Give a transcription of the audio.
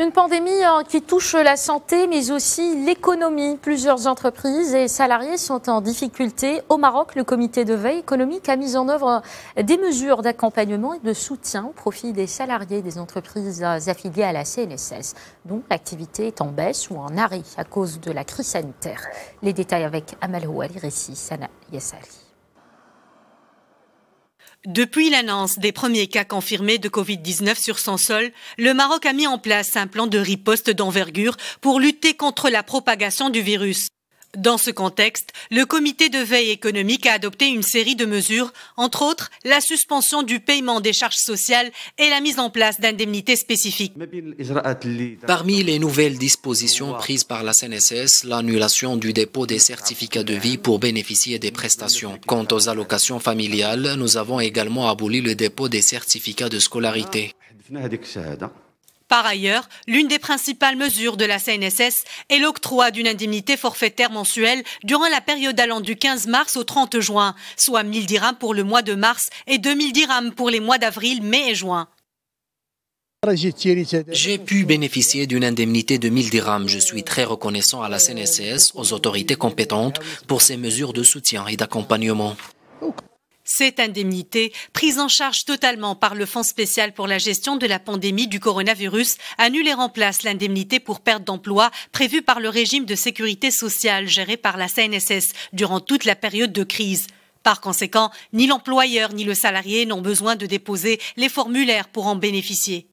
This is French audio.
Une pandémie hein, qui touche la santé, mais aussi l'économie. Plusieurs entreprises et salariés sont en difficulté. Au Maroc, le comité de veille économique a mis en œuvre des mesures d'accompagnement et de soutien au profit des salariés des entreprises affiliées à la CNSS, dont l'activité est en baisse ou en arrêt à cause de la crise sanitaire. Les détails avec Amal Houali, Récit, Sana Yassari. Depuis l'annonce des premiers cas confirmés de Covid-19 sur son sol, le Maroc a mis en place un plan de riposte d'envergure pour lutter contre la propagation du virus. Dans ce contexte, le comité de veille économique a adopté une série de mesures, entre autres la suspension du paiement des charges sociales et la mise en place d'indemnités spécifiques. Parmi les nouvelles dispositions prises par la CNSS, l'annulation du dépôt des certificats de vie pour bénéficier des prestations. Quant aux allocations familiales, nous avons également aboli le dépôt des certificats de scolarité. Par ailleurs, l'une des principales mesures de la CNSS est l'octroi d'une indemnité forfaitaire mensuelle durant la période allant du 15 mars au 30 juin, soit 1000 dirhams pour le mois de mars et 2000 dirhams pour les mois d'avril, mai et juin. J'ai pu bénéficier d'une indemnité de 1000 dirhams. Je suis très reconnaissant à la CNSS, aux autorités compétentes, pour ces mesures de soutien et d'accompagnement. Cette indemnité, prise en charge totalement par le Fonds spécial pour la gestion de la pandémie du coronavirus, annule et remplace l'indemnité pour perte d'emploi prévue par le régime de sécurité sociale géré par la CNSS durant toute la période de crise. Par conséquent, ni l'employeur ni le salarié n'ont besoin de déposer les formulaires pour en bénéficier.